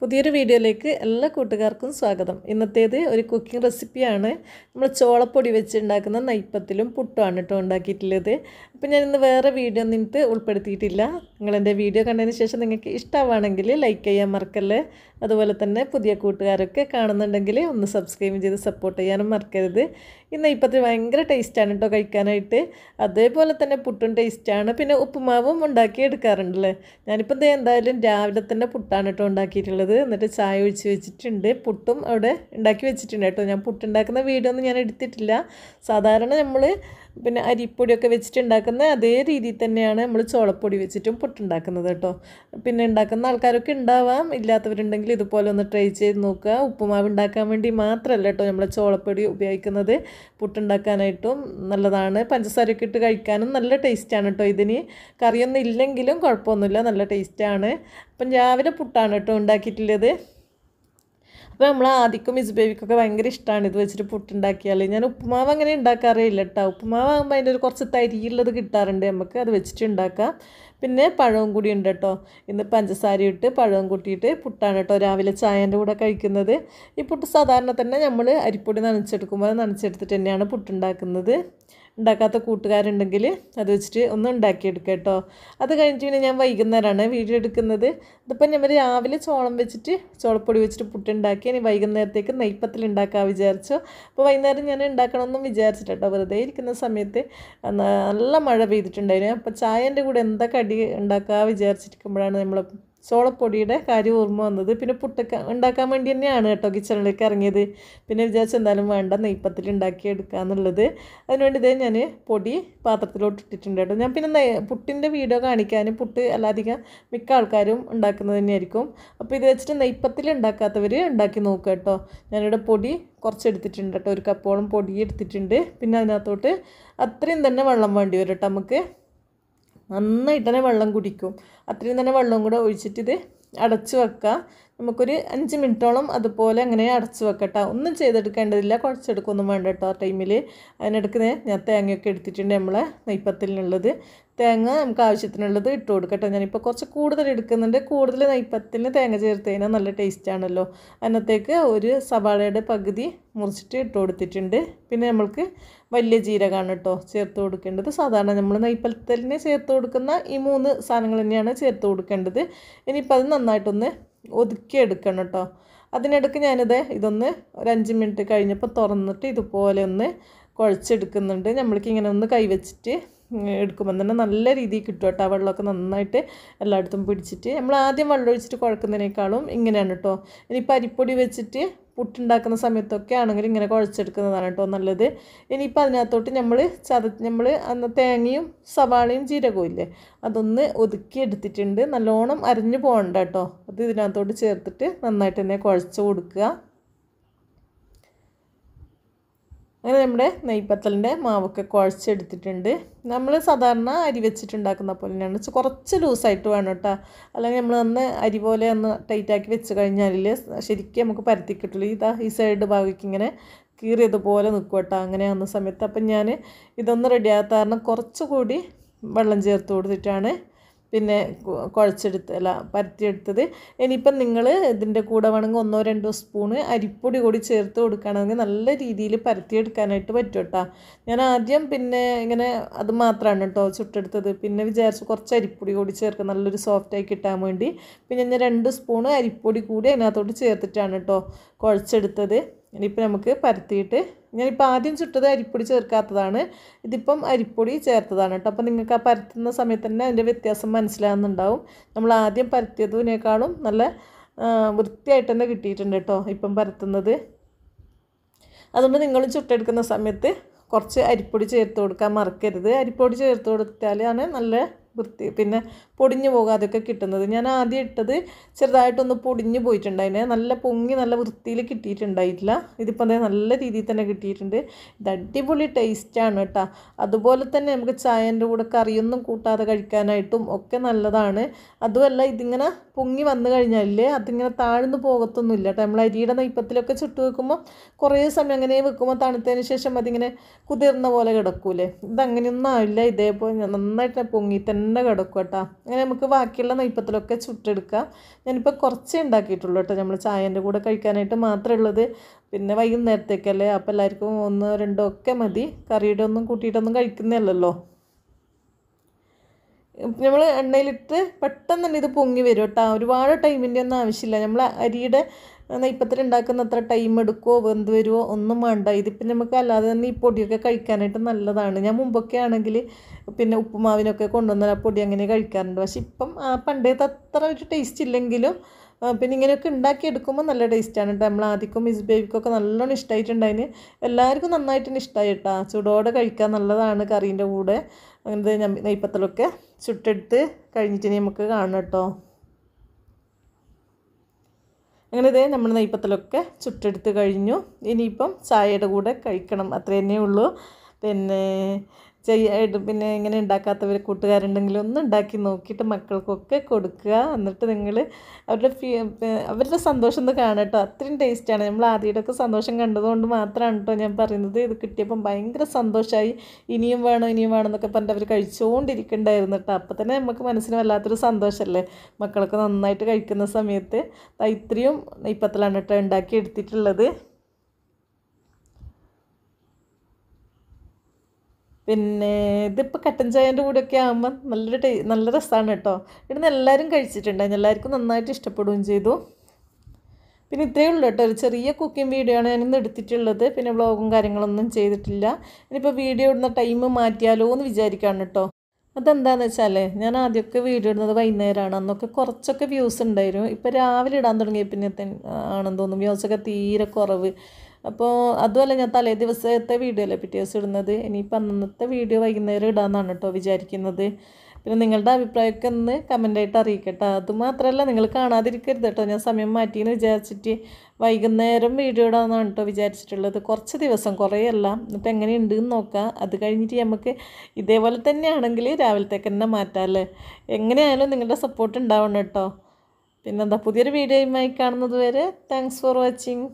പുതിയൊരു വീഡിയോയിലേക്ക് എല്ലാ കൂട്ടുകാർക്കും സ്വാഗതം ഇന്നത്തേത് ഒരു കുക്കിംഗ് റെസിപ്പിയാണ് നമ്മൾ ചോളപ്പൊടി വെച്ച് ഉണ്ടാക്കുന്ന നൈപ്പത്തിലും പുട്ടുമാണ് കേട്ടോ ഉണ്ടാക്കിയിട്ടുള്ളത് അപ്പോൾ ഞാൻ ഇന്ന് വേറെ വീഡിയോ നിന്നിട്ട് ഉൾപ്പെടുത്തിയിട്ടില്ല നിങ്ങൾ വീഡിയോ കണ്ടതിന് ശേഷം നിങ്ങൾക്ക് ഇഷ്ടമാണെങ്കിൽ ലൈക്ക് ചെയ്യാൻ മറക്കല്ലേ അതുപോലെ തന്നെ പുതിയ കൂട്ടുകാരൊക്കെ കാണുന്നുണ്ടെങ്കിൽ ഒന്ന് സബ്സ്ക്രൈബ് ചെയ്ത് സപ്പോർട്ട് ചെയ്യാനും മറക്കരുത് ഈ നെയ്പ്പത്തിൽ ഭയങ്കര ടേസ്റ്റാണ് കേട്ടോ കഴിക്കാനായിട്ട് അതേപോലെ തന്നെ പുട്ടും ടേസ്റ്റാണ് പിന്നെ ഉപ്പുമാവും ഉണ്ടാക്കി എടുക്കാറുണ്ടല്ലേ ഞാനിപ്പോൾ എന്തായാലും രാവിലെ തന്നെ പുട്ടാണ് കേട്ടോ ഉണ്ടാക്കിയിട്ടുള്ളത് വെക്കുന്നത് എന്നിട്ട് ചായ ഒഴിച്ച് വെച്ചിട്ടുണ്ട് പുട്ടും അവിടെ ഉണ്ടാക്കി വെച്ചിട്ടുണ്ട് കേട്ടോ ഞാൻ പുട്ടുണ്ടാക്കുന്ന വീഡിയോ ഒന്നും ഞാൻ എടുത്തിട്ടില്ല സാധാരണ നമ്മൾ പിന്നെ അരിപ്പൊടിയൊക്കെ വെച്ചിട്ട് ഉണ്ടാക്കുന്ന അതേ രീതിയിൽ തന്നെയാണ് നമ്മൾ ചോളപ്പൊടി വെച്ചിട്ടും പൊട്ടുണ്ടാക്കുന്നത് കേട്ടോ പിന്നെ ഉണ്ടാക്കുന്ന ആൾക്കാരൊക്കെ ഉണ്ടാവാം ഇല്ലാത്തവരുണ്ടെങ്കിൽ ഇതുപോലെ ഒന്ന് ട്രൈ ചെയ്ത് നോക്കുക ഉപ്പുമാവ് ഉണ്ടാക്കാൻ വേണ്ടി മാത്രമല്ല കേട്ടോ നമ്മൾ ചോളപ്പൊടി ഉപയോഗിക്കുന്നത് പുട്ടുണ്ടാക്കാനായിട്ടും നല്ലതാണ് പഞ്ചസാരയൊക്കെ ഇട്ട് കഴിക്കാനും നല്ല ടേസ്റ്റാണ് കേട്ടോ ഇതിന് കറിയൊന്നും ഇല്ലെങ്കിലും കുഴപ്പമൊന്നുമില്ല നല്ല ടേസ്റ്റാണ് അപ്പം രാവിലെ പുട്ടാണ് കേട്ടോ ഉണ്ടാക്കിയിട്ടുള്ളത് അപ്പം നമ്മൾ ആദിക്കും ഇസ്ബേബിക്കൊക്കെ ഭയങ്കര ഇഷ്ടമാണ് ഇത് വെച്ചിട്ട് പുട്ടുണ്ടാക്കിയാൽ ഞാൻ ഉപ്പുമാവ് അങ്ങനെ ഉണ്ടാക്കാറില്ല കേട്ടോ ഉപ്പുമാവ് ആകുമ്പോൾ അതിൻ്റെ ഒരു കുറച്ച് തരിയുള്ളത് കിട്ടാറുണ്ട് നമുക്ക് അത് വെച്ചിട്ട് ഉണ്ടാക്കാം പിന്നെ പഴവും കൂടി ഉണ്ട് കേട്ടോ ഇന്ന് പഞ്ചസാര ഇട്ട് പഴവും കൂട്ടിയിട്ട് പുട്ടാണ് കേട്ടോ രാവിലെ ചായൻ്റെ കൂടെ കഴിക്കുന്നത് ഈ പുട്ട് സാധാരണ തന്നെ നമ്മൾ അരിപ്പൊടി നനച്ചെടുക്കുമ്പോൾ നനച്ചെടുത്തിട്ട് തന്നെയാണ് പുട്ടുണ്ടാക്കുന്നത് ഉണ്ടാക്കാത്ത കൂട്ടുകാരുണ്ടെങ്കിൽ അത് വെച്ചിട്ട് ഒന്ന് ഉണ്ടാക്കിയെടുക്കുക കേട്ടോ അത് കഴിഞ്ഞിട്ട് പിന്നെ ഞാൻ വൈകുന്നേരമാണ് വീഡിയോ എടുക്കുന്നത് ഇതിപ്പോൾ ഞാൻ രാവിലെ ചോളം വെച്ചിട്ട് ചോളപ്പൊടി വെച്ചിട്ട് പുട്ടുണ്ടാക്കി ഇനി വൈകുന്നേരത്തേക്ക് നെയ്പ്പത്തിൽ ഉണ്ടാക്കാൻ വിചാരിച്ചു അപ്പോൾ വൈകുന്നേരം ഞാൻ ഉണ്ടാക്കണമെന്നും വിചാരിച്ചിട്ടോ വെറുതെ ഇരിക്കുന്ന സമയത്ത് നല്ല മഴ പെയ്തിട്ടുണ്ടായിരുന്നു അപ്പോൾ ചായൻ്റെ കൂടെ എന്താ കടി ഉണ്ടാക്കുക വിചാരിച്ചിരിക്കുമ്പോഴാണ് നമ്മൾ ചോളപ്പൊടിയുടെ കാര്യം ഓർമ്മ വന്നത് പിന്നെ പുട്ടക്ക ഉണ്ടാക്കാൻ വേണ്ടി തന്നെയാണ് കേട്ടോ കിച്ചണിലേക്ക് ഇറങ്ങിയത് പിന്നെ വിചാരിച്ചു എന്തായാലും വേണ്ട നെയ്പ്പത്തിൽ ഉണ്ടാക്കി എന്നുള്ളത് അതിനുവേണ്ടി ഇതേ ഞാൻ പൊടി പാത്രത്തിലോട്ട് ഇട്ടിട്ടുണ്ട് കേട്ടോ ഞാൻ പിന്നെ പുട്ടിൻ്റെ വീഡിയോ കാണിക്കാനും പുട്ട് അല്ലാതെ മിക്ക ആൾക്കാരും ഉണ്ടാക്കുന്നത് തന്നെയായിരിക്കും അപ്പോൾ ഇത് വെച്ചിട്ട് നെയ്പ്പത്തിൽ ഉണ്ടാക്കാത്തവർ ഉണ്ടാക്കി നോക്കുക കേട്ടോ ഞാനിവിടെ പൊടി കുറച്ച് എടുത്തിട്ടുണ്ട് കേട്ടോ ഒരു കപ്പോളം പൊടി എടുത്തിട്ടുണ്ട് പിന്നെ അതിനകത്തോട്ട് അത്രയും തന്നെ വെള്ളം വേണ്ടി വരും കേട്ടോ നമുക്ക് നന്നായിട്ട് തന്നെ വെള്ളം കുടിക്കും അത്രയും തന്നെ വെള്ളം കൂടെ ഒഴിച്ചിട്ട് ഇത് അടച്ച് വെക്കുക നമുക്കൊരു അഞ്ച് മിനിറ്റോളം അതുപോലെ അങ്ങനെ അടച്ചു വെക്കട്ടോ ഒന്നും ചെയ്തെടുക്കേണ്ടതില്ല കുഴച്ചെടുക്കൊന്നും വേണ്ട കേട്ടോ ആ ടൈമിൽ അതിനെടുക്കുന്ന ഞാൻ തേങ്ങയൊക്കെ എടുത്തിട്ടുണ്ട് നമ്മളെ നെയ്പ്പത്തിലിനുള്ളത് തേങ്ങ നമുക്ക് ആവശ്യത്തിനുള്ളത് ഇട്ട് കൊടുക്കട്ടെ ഞാനിപ്പോൾ കുറച്ച് കൂടുതൽ എടുക്കുന്നുണ്ട് കൂടുതൽ നെയ്പ്പത്തിന് തേങ്ങ ചേർത്ത് നല്ല നല്ല ടേസ്റ്റാണല്ലോ അതിനകത്തേക്ക് ഒരു സവാളയുടെ പകുതി മുറിച്ചിട്ട് ഇട്ട് കൊടുത്തിട്ടുണ്ട് പിന്നെ നമ്മൾക്ക് വലിയ ജീരകമാണ് കേട്ടോ ചേർത്ത് കൊടുക്കേണ്ടത് സാധാരണ നമ്മൾ നെയ്പ്പത്തലിന് ചേർത്ത് കൊടുക്കുന്ന ഈ മൂന്ന് സാധനങ്ങൾ തന്നെയാണ് ചേർത്ത് കൊടുക്കേണ്ടത് ഇനിയിപ്പോൾ അത് നന്നായിട്ടൊന്ന് എടുക്കണം കേട്ടോ അതിനിടയ്ക്ക് ഞാനിത് ഇതൊന്ന് ഒരു അഞ്ച് മിനിറ്റ് കഴിഞ്ഞപ്പോൾ തുറന്നിട്ട് ഇതുപോലെ ഒന്ന് കുഴച്ചെടുക്കുന്നുണ്ട് നമ്മൾക്ക് ഇങ്ങനെ ഒന്ന് കൈവച്ചിട്ട് എടുക്കുമ്പോൾ തന്നെ നല്ല രീതിയിൽ കിട്ടും കേട്ടോ വെള്ളമൊക്കെ നന്നായിട്ട് എല്ലായിടത്തും പിടിച്ചിട്ട് നമ്മൾ ആദ്യം വെള്ളം ഒഴിച്ചിട്ട് കുഴക്കുന്നതിനേക്കാളും ഇങ്ങനെയാണ് കേട്ടോ ഇനി പരിപ്പൊടി വെച്ചിട്ട് പുട്ടുണ്ടാക്കുന്ന സമയത്തൊക്കെ ആണെങ്കിൽ ഇങ്ങനെ കുഴച്ചെടുക്കുന്നതാണ് കേട്ടോ നല്ലത് ഇനിയിപ്പോൾ അതിനകത്തോട്ട് നമ്മൾ ചത നമ്മൾ അന്ന് തേങ്ങയും സവാളയും ജീരകവും ഇല്ലേ അതൊന്ന് ഒതുക്കി എടുത്തിട്ടുണ്ട് നല്ലോണം അരിഞ്ഞു പോകണ്ട കേട്ടോ അത് ഇതിനകത്തോട്ട് ചേർത്തിട്ട് നന്നായിട്ട് തന്നെ കുഴച്ച് കൊടുക്കുക അങ്ങനെ നമ്മുടെ നെയ്പ്പത്തലിൻ്റെ മാവൊക്കെ കുഴച്ചെടുത്തിട്ടുണ്ട് നമ്മൾ സാധാരണ അരി വെച്ചിട്ടുണ്ടാക്കുന്ന പോലെ തന്നെയാണ് കുറച്ച് ലൂസായിട്ട് വേണം കേട്ടോ അല്ലെങ്കിൽ നമ്മൾ ഒന്ന് അരി പോലെ ഒന്ന് ടൈറ്റാക്കി വെച്ച് കഴിഞ്ഞാൽ ശരിക്കും നമുക്ക് പരത്തി കിട്ടുള്ളൂ ഇതാ ഈ സൈഡ് ഭാഗത്തേക്ക് ഇങ്ങനെ കീറിയതുപോലെ നിൽക്കും കേട്ടോ അങ്ങനെ ആകുന്ന സമയത്ത് അപ്പം ഞാൻ ഇതൊന്ന് റെഡിയാകാത്ത കാരണം കുറച്ചുകൂടി വെള്ളം ചേർത്ത് കൊടുത്തിട്ടാണ് പിന്നെ കുഴച്ചെടുത്ത് അല്ല പരത്തിയെടുത്തത് ഇനിയിപ്പം നിങ്ങൾ ഇതിൻ്റെ കൂടെ വേണമെങ്കിൽ ഒന്നോ രണ്ടോ സ്പൂണ് അരിപ്പൊടി കൂടി ചേർത്ത് കൊടുക്കുകയാണെങ്കിൽ നല്ല രീതിയിൽ പരത്തിയെടുക്കാനായിട്ട് പറ്റും കേട്ടോ ഞാൻ ആദ്യം പിന്നെ ഇങ്ങനെ അത് മാത്രമാണ് കേട്ടോ ചുട്ടെടുത്തത് പിന്നെ വിചാരിച്ചു കുറച്ച് അരിപ്പൊടി കൂടി ചേർക്കുക നല്ലൊരു സോഫ്റ്റായി കിട്ടാൻ വേണ്ടി പിന്നെ ഞാൻ രണ്ട് സ്പൂണ് അരിപ്പൊടി കൂടി അതിനകത്തോട്ട് ചേർത്തിട്ടാണ് കേട്ടോ കുഴച്ചെടുത്തത് ഇനിയിപ്പോൾ നമുക്ക് പരത്തിയിട്ട് ഞാനിപ്പോൾ ആദ്യം ചുട്ടത് അരിപ്പൊടി ചേർക്കാത്തതാണ് ഇതിപ്പം അരിപ്പൊടി ചേർത്തതാണ് കേട്ടോ അപ്പോൾ നിങ്ങൾക്ക് ആ പരത്തുന്ന സമയത്ത് തന്നെ അതിൻ്റെ വ്യത്യാസം മനസ്സിലാകുന്നുണ്ടാവും നമ്മൾ ആദ്യം പരത്തിയതിനേക്കാളും നല്ല വൃത്തിയായിട്ട് തന്നെ കിട്ടിയിട്ടുണ്ട് കേട്ടോ ഇപ്പം പരത്തുന്നത് അതുകൊണ്ട് നിങ്ങൾ ചുട്ടെടുക്കുന്ന സമയത്ത് കുറച്ച് അരിപ്പൊടി ചേർത്ത് കൊടുക്കാൻ മറക്കരുത് അരിപ്പൊടി ചേർത്ത് കൊടുത്താലാണ് നല്ല വൃത്തി പിന്നെ പൊടിഞ്ഞു പോകാതെയൊക്കെ കിട്ടുന്നത് ഞാൻ ആദ്യം ഇട്ടത് ചെറുതായിട്ടൊന്ന് പൊടിഞ്ഞു പോയിട്ടുണ്ട് നല്ല പൊങ്ങി നല്ല വൃത്തിയിൽ കിട്ടിയിട്ടുണ്ടായിട്ടില്ല ഇതിപ്പോൾ അതേ നല്ല രീതിയിൽ തന്നെ കിട്ടിയിട്ടുണ്ട് ഇത് അടിപൊളി ടേസ്റ്റാണ് കേട്ടോ അതുപോലെ തന്നെ നമുക്ക് ചായൻ്റെ കൂടെ കറിയൊന്നും കൂട്ടാതെ കഴിക്കാനായിട്ടും ഒക്കെ നല്ലതാണ് അതുമല്ല ഇതിങ്ങനെ പൊങ്ങി വന്നു കഴിഞ്ഞാൽ അതിങ്ങനെ താഴ്ന്നു ഇല്ല കേട്ടോ നമ്മൾ അരിയുടെ നെയ്പ്പത്തിലൊക്കെ ചുട്ടു വെക്കുമ്പോൾ കുറേ സമയം അങ്ങനെ വെക്കുമ്പോൾ തണുത്തതിന് ശേഷം അതിങ്ങനെ കുതിർന്ന പോലെ കിടക്കൂലേ ഇതങ്ങനെയൊന്നും ആവില്ല ഇതേപോലെ നന്നായിട്ട് പൊങ്ങി തന്നെ തന്നെ കിടക്കും കേട്ടോ അങ്ങനെ നമുക്ക് ബാക്കിയുള്ള നെയ്പ്പത്തിലൊക്കെ ചുട്ടെടുക്കാം ഞാനിപ്പോൾ കുറച്ചേ ഉണ്ടാക്കിയിട്ടുള്ളൂ കേട്ടോ നമ്മൾ ചായൻ്റെ കൂടെ കഴിക്കാനായിട്ട് മാത്രമേ ഉള്ളത് പിന്നെ വൈകുന്നേരത്തേക്കല്ലേ അപ്പോൾ എല്ലാവർക്കും ഒന്നോ രണ്ടോ ഒക്കെ മതി കറിയുടെ ഒന്നും കൂട്ടിയിട്ടൊന്നും കഴിക്കുന്നില്ലല്ലോ നമ്മൾ എണ്ണയിലിട്ട് പെട്ടെന്ന് തന്നെ ഇത് പൊങ്ങി വരും കേട്ടോ ഒരുപാട് ടൈമിൻ്റെ ഒന്നും ആവശ്യമില്ല നമ്മൾ അരിയുടെ ഇപ്പോഴത്തെ ഉണ്ടാക്കുന്ന അത്ര ടൈം എടുക്കുമോ വെന്ത് വരുമോ ഒന്നും വേണ്ട ഇതിപ്പോൾ നമുക്ക് അല്ലാതെ തന്നെ ഈ പൊടിയൊക്കെ കഴിക്കാനായിട്ട് നല്ലതാണ് ഞാൻ മുമ്പൊക്കെ ആണെങ്കിൽ പിന്നെ ഉപ്പുമാവിനൊക്കെ കൊണ്ടുവന്ന പൊടി അങ്ങനെ കഴിക്കാറുണ്ട് പക്ഷെ ഇപ്പം പണ്ടേത്തെ അത്ര ഒരു ടേസ്റ്റ് ഇല്ലെങ്കിലും പിന്നെ ഇങ്ങനെയൊക്കെ ഉണ്ടാക്കിയെടുക്കുമ്പോൾ നല്ല ടേസ്റ്റാണ് കേട്ടോ നമ്മൾ ആദ്യക്കും മിസ് ബേബിക്കൊക്കെ നല്ലോണം ഇഷ്ടമായിട്ടുണ്ടായിന് എല്ലാവർക്കും നന്നായിട്ട് ഇഷ്ടമായി കേട്ടോ ചൂടോടെ കഴിക്കാൻ നല്ലതാണ് കറീൻ്റെ കൂടെ അങ്ങനത്തെ നെയ്പ്പത്തലൊക്കെ ചുട്ടെടുത്ത് കഴിഞ്ഞിട്ട് നമുക്ക് കാണാം കേട്ടോ അങ്ങനെ ഇതേ നമ്മൾ നെയ്പ്പത്തലൊക്കെ ചുട്ടെടുത്ത് കഴിഞ്ഞു ഇനിയിപ്പം ചായയുടെ കൂടെ കഴിക്കണം അത്ര ഉള്ളൂ പിന്നെ ചെയ്യായിട്ട് പിന്നെ ഇങ്ങനെ ഉണ്ടാക്കാത്തവർ കൂട്ടുകാരുണ്ടെങ്കിൽ ഒന്ന് ഉണ്ടാക്കി നോക്കിയിട്ട് മക്കൾക്കൊക്കെ കൊടുക്കുക എന്നിട്ട് നിങ്ങൾ അവരുടെ അവരുടെ സന്തോഷം ഒന്ന് കാണുക കേട്ടോ അത്രയും ടേസ്റ്റാണ് നമ്മൾ ആദ്യമായിട്ടൊക്കെ സന്തോഷം കണ്ടതുകൊണ്ട് മാത്രമാണ് കേട്ടോ ഞാൻ പറയുന്നത് ഇത് കിട്ടിയപ്പം ഭയങ്കര സന്തോഷമായി ഇനിയും വേണോ ഇനിയും വേണോ എന്നൊക്കെ പറഞ്ഞിട്ട് അവർ കഴിച്ചുകൊണ്ടിരിക്കണ്ടായിരുന്നു കേട്ടോ അപ്പം തന്നെ നമുക്ക് മനസ്സിന് വല്ലാത്തൊരു സന്തോഷമല്ലേ മക്കളൊക്കെ നന്നായിട്ട് കഴിക്കുന്ന സമയത്ത് ഇത്രയും ഇപ്പത്തിലാണ് കേട്ടോ ഉണ്ടാക്കി എടുത്തിട്ടുള്ളത് പിന്നെ ഇതിപ്പോൾ കട്ടൻ ചായൻ്റെ കൂടെയൊക്കെ ആകുമ്പോൾ നല്ലൊരു ടേ നല്ല രസമാണ് കേട്ടോ ഇവിടുന്ന് എല്ലാവരും കഴിച്ചിട്ടുണ്ടായി എല്ലാവർക്കും നന്നായിട്ട് ഇഷ്ടപ്പെടുകയും ചെയ്തു പിന്നെ ഇത്രയേ ഉള്ളൂ കേട്ടോ ഒരു ചെറിയ കുക്കിംഗ് വീഡിയോ ആണ് ഞാനിന്ന് എടുത്തിട്ടുള്ളത് പിന്നെ വ്ളോഗും കാര്യങ്ങളൊന്നും ചെയ്തിട്ടില്ല ഇനിയിപ്പോൾ വീഡിയോ ഇടുന്ന ടൈം മാറ്റിയാലോ എന്ന് വിചാരിക്കുകയാണ് കേട്ടോ അതെന്താണെന്ന് വെച്ചാൽ ഞാൻ ആദ്യമൊക്കെ വീഡിയോ ഇടുന്നത് വൈകുന്നേരമാണ് അന്നൊക്കെ കുറച്ചൊക്കെ വ്യൂസ് ഉണ്ടായിരുന്നു ഇപ്പോൾ രാവിലെ ഇടാൻ തുടങ്ങിയ പിന്നെ ആണെന്ന് തോന്നുന്നു വ്യൂസൊക്കെ തീരെ കുറവ് അപ്പോൾ അതുമല്ല ഞാൻ തലേ ദിവസത്തെ വീഡിയോ അല്ലേ പിറ്റേ ദിവസം ഇടുന്നത് ഇനിയിപ്പോൾ അന്നത്തെ വീഡിയോ വൈകുന്നേരം ഇടാമെന്നാണ് കേട്ടോ വിചാരിക്കുന്നത് പിന്നെ നിങ്ങളുടെ അഭിപ്രായമൊക്കെ ഒന്ന് കമൻ്റായിട്ട് അറിയിക്കട്ടെ അതുമാത്രമല്ല നിങ്ങൾ കാണാതിരിക്കരുത് കേട്ടോ ഞാൻ സമയം മാറ്റിയെന്ന് വിചാരിച്ചിട്ട് വൈകുന്നേരം വീഡിയോ ഇടാമെന്നാണ് കേട്ടോ വിചാരിച്ചിട്ടുള്ളത് കുറച്ച് ദിവസം കുറേയല്ല എന്നിട്ട് എങ്ങനെയുണ്ട് എന്ന് നോക്കാം അത് കഴിഞ്ഞിട്ട് നമുക്ക് ഇതേപോലെ തന്നെയാണെങ്കിൽ രാവിലത്തേക്ക് തന്നെ മാറ്റാമല്ലേ എങ്ങനെയായാലും നിങ്ങളുടെ സപ്പോർട്ട് ഉണ്ടാവണം കേട്ടോ പിന്നെന്താ പുതിയൊരു വീഡിയോയുമായി കാണുന്നത് വരെ താങ്ക്സ് ഫോർ വാച്ചിങ്